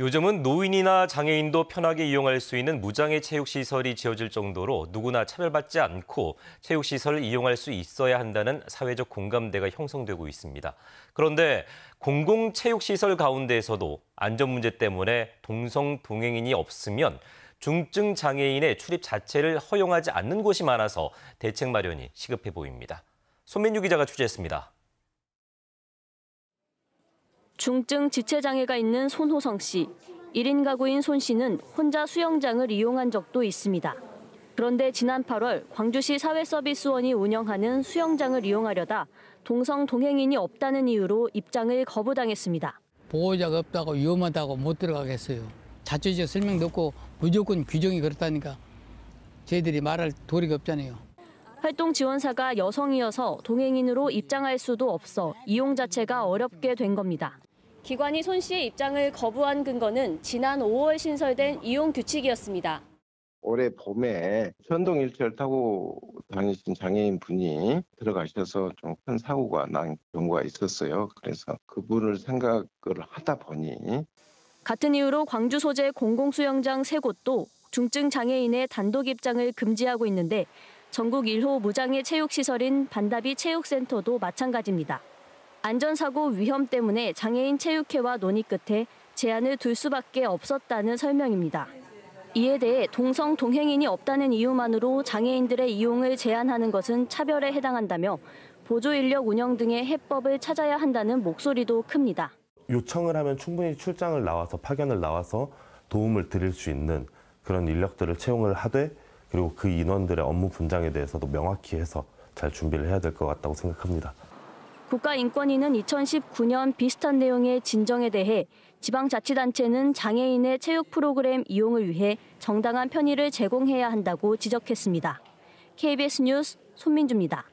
요즘은 노인이나 장애인도 편하게 이용할 수 있는 무장애 체육시설이 지어질 정도로 누구나 차별받지 않고 체육시설을 이용할 수 있어야 한다는 사회적 공감대가 형성되고 있습니다. 그런데 공공체육시설 가운데에서도 안전 문제 때문에 동성 동행인이 없으면 중증 장애인의 출입 자체를 허용하지 않는 곳이 많아서 대책 마련이 시급해 보입니다. 손민유 기자가 취재했습니다. 중증 지체장애가 있는 손호성 씨. 1인 가구인 손 씨는 혼자 수영장을 이용한 적도 있습니다. 그런데 지난 8월 광주시 사회서비스원이 운영하는 수영장을 이용하려다 동성 동행인이 없다는 이유로 입장을 거부당했습니다. 보호자가 없다고 위험하다고 못 들어가겠어요. 자초지 설명 듣고 무조건 규정이 그렇다니까 저희들이 말할 도리가 없잖아요. 활동 지원사가 여성이어서 동행인으로 입장할 수도 없어 이용 자체가 어렵게 된 겁니다. 기관이 손 씨의 입장을 거부한 근거는 지난 5월 신설된 이용 규칙이었습니다. 올해 봄에 현동 일체를 타고 다니신 장애인 분이 들어가셔서 좀 큰 사고가 난 경우가 있었어요. 그래서 그분을 생각을 하다 보니 같은 이유로 광주 소재 공공수영장 세 곳도 중증 장애인의 단독 입장을 금지하고 있는데 전국 1호 무장애 체육시설인 반다비 체육센터도 마찬가지입니다. 안전사고 위험 때문에 장애인 체육회와 논의 끝에 제한을 둘 수밖에 없었다는 설명입니다. 이에 대해 동성 동행인이 없다는 이유만으로 장애인들의 이용을 제한하는 것은 차별에 해당한다며 보조 인력 운영 등의 해법을 찾아야 한다는 목소리도 큽니다. 요청을 하면 충분히 출장을 나와서 파견을 나와서 도움을 드릴 수 있는 그런 인력들을 채용을 하되 그리고 그 인원들의 업무 분장에 대해서도 명확히 해서 잘 준비를 해야 될 것 같다고 생각합니다. 국가인권위는 2019년 비슷한 내용의 진정에 대해 지방자치단체는 장애인의 체육 프로그램 이용을 위해 정당한 편의를 제공해야 한다고 지적했습니다. KBS 뉴스 손민주입니다.